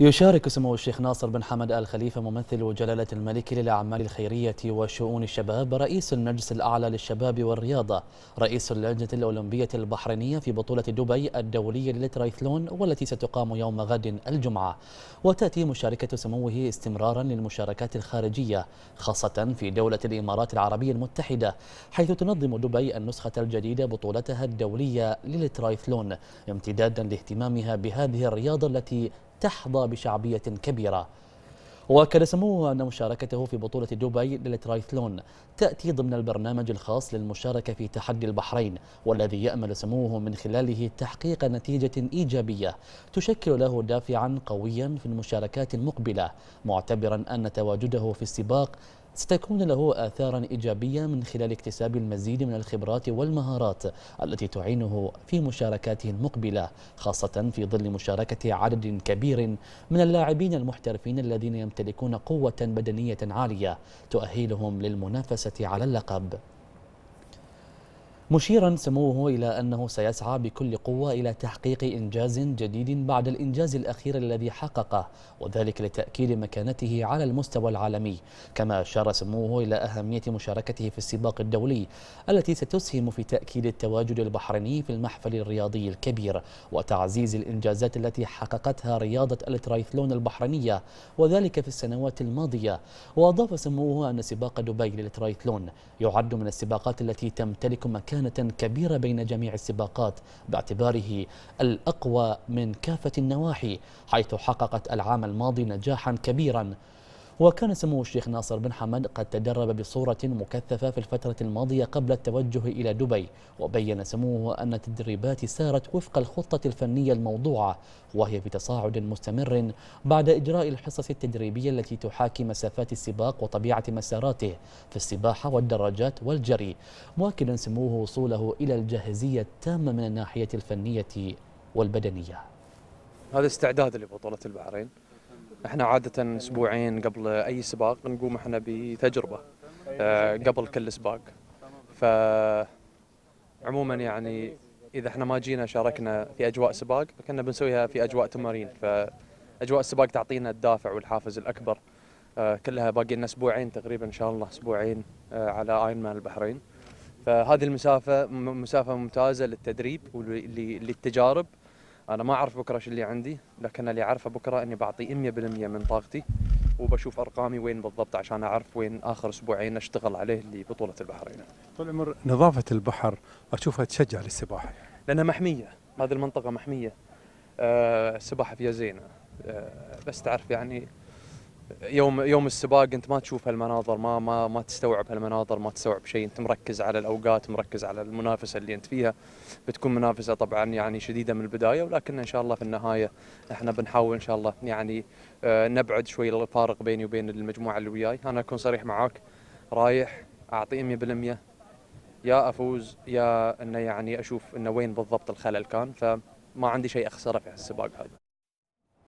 يشارك سمو الشيخ ناصر بن حمد آل خليفة ممثل جلالة الملك للأعمال الخيرية وشؤون الشباب رئيس المجلس الأعلى للشباب والرياضة رئيس اللجنة الأولمبية البحرينية في بطولة دبي الدولية للترايثلون والتي ستقام يوم غد الجمعة وتأتي مشاركة سموه استمرارا للمشاركات الخارجية خاصة في دولة الإمارات العربية المتحدة حيث تنظم دبي النسخة الجديدة بطولتها الدولية للترايثلون امتدادا لاهتمامها بهذه الرياضة التي تحظى بشعبية كبيرة وأكد سموه أن مشاركته في بطولة دبي للترايثلون تأتي ضمن البرنامج الخاص للمشاركة في تحدي البحرين والذي يأمل سموه من خلاله تحقيق نتيجة إيجابية تشكل له دافعا قويا في المشاركات المقبلة معتبرا أن تواجده في السباق ستكون له آثارا إيجابية من خلال اكتساب المزيد من الخبرات والمهارات التي تعينه في مشاركاته المقبلة خاصة في ظل مشاركة عدد كبير من اللاعبين المحترفين الذين يمتلكون قوة بدنية عالية تؤهلهم للمنافسة على اللقب مشيرا سموه إلى أنه سيسعى بكل قوة إلى تحقيق إنجاز جديد بعد الإنجاز الأخير الذي حققه وذلك لتأكيد مكانته على المستوى العالمي كما أشار سموه إلى أهمية مشاركته في السباق الدولي التي ستسهم في تأكيد التواجد البحريني في المحفل الرياضي الكبير وتعزيز الإنجازات التي حققتها رياضة الترايثلون البحرينية وذلك في السنوات الماضية وأضاف سموه أن سباق دبي للترايثلون يعد من السباقات التي تمتلك مكان مكانة كبيرة بين جميع السباقات باعتباره الأقوى من كافة النواحي حيث حققت العام الماضي نجاحا كبيرا وكان سمو الشيخ ناصر بن حمد قد تدرب بصورة مكثفة في الفترة الماضية قبل التوجه إلى دبي وبين سموه أن التدريبات سارت وفق الخطة الفنية الموضوعة وهي في تصاعد مستمر بعد إجراء الحصص التدريبية التي تحاكي مسافات السباق وطبيعة مساراته في السباحة والدراجات والجري مؤكدا سموه وصوله إلى الجاهزية التامة من الناحية الفنية والبدنية هذا استعداد لبطولة البحرين احنا عادة اسبوعين قبل اي سباق نقوم احنا بتجربة آه، قبل كل سباق ف عموما يعني اذا احنا ما جينا شاركنا في اجواء سباق كنا بنسويها في اجواء تمارين فاجواء السباق تعطينا الدافع والحافز الاكبر آه، كلها باقي لنا اسبوعين تقريبا ان شاء الله اسبوعين آه، على اين مان البحرين فهذه المسافه مسافه ممتازه للتدريب وللتجارب انا ما اعرف بكره ايش اللي عندي لكن اللي اعرفه بكره اني بعطي 100% من طاقتي وبشوف ارقامي وين بالضبط عشان اعرف وين اخر اسبوعين اشتغل عليه لبطوله البحرين. طول عمر نظافه البحر اشوفها تشجع للسباحه. لانها محميه، هذه المنطقه محميه. آه، السباحه فيها زينه آه، بس تعرف يعني يوم يوم السباق انت ما تشوف هالمناظر ما ما ما تستوعب هالمناظر ما تستوعب شيء انت مركز على الاوقات مركز على المنافسه اللي انت فيها بتكون منافسه طبعا يعني شديده من البدايه ولكن ان شاء الله في النهايه احنا بنحاول ان شاء الله يعني آه، نبعد شوي الفارق بيني وبين المجموعه اللي وياي انا اكون صريح معاك رايح اعطي 100% يا افوز يا انه يعني اشوف انه وين بالضبط الخلل كان فما عندي شيء اخسره في السباق هذا